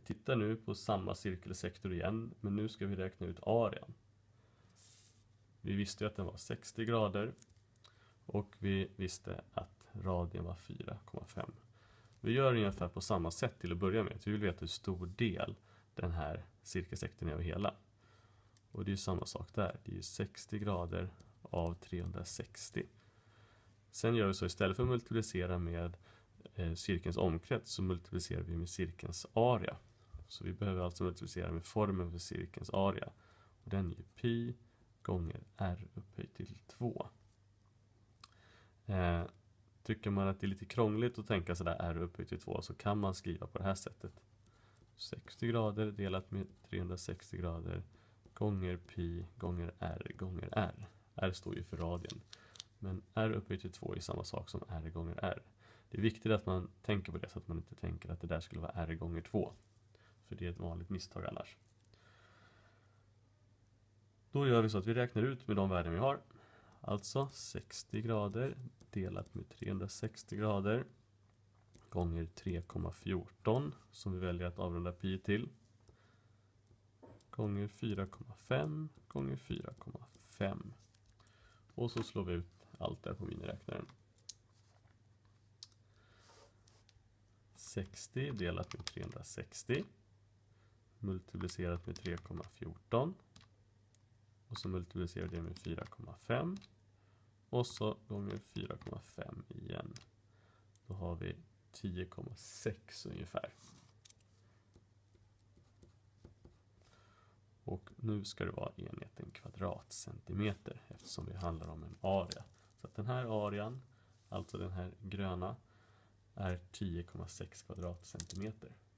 Vi tittar nu på samma cirkelsektor igen, men nu ska vi räkna ut arean. Vi visste ju att den var 60 grader och vi visste att radien var 4,5. Vi gör ungefär på samma sätt till att börja med. Vi vill veta hur stor del den här cirkelsektorn är av hela. Och det är ju samma sak där. Det är ju 60 grader av 360. Sen gör vi så istället för att multiplicera med eh, cirkelns omkrets så multiplicerar vi med cirkelns area. Så vi behöver alltså multiplicera med formen för cirkelns area. Och den är pi gånger r upphöjt till 2. Eh, tycker man att det är lite krångligt att tänka sådär r upphöjt till 2 så kan man skriva på det här sättet. 60 grader delat med 360 grader gånger pi gånger r gånger r. r står ju för radien. Men r upphöjt till 2 är samma sak som r gånger r. Det är viktigt att man tänker på det så att man inte tänker att det där skulle vara r gånger 2 för det är ett vanligt misstag annars. Då gör vi så att vi räknar ut med de värden vi har. Alltså 60 grader delat med 360 grader gånger 3,14 som vi väljer att avrunda pi till. Gånger 4,5 gånger 4,5. Och så slår vi ut allt det på miniräknaren. 60 delat med 360 multiplicerat med 3,14 och så multiplicerar det med 4,5 och så gånger 4,5 igen. Då har vi 10,6 ungefär. Och nu ska det vara enheten kvadratcentimeter eftersom det handlar om en area. Så den här arean, alltså den här gröna, är 10,6 kvadratcentimeter.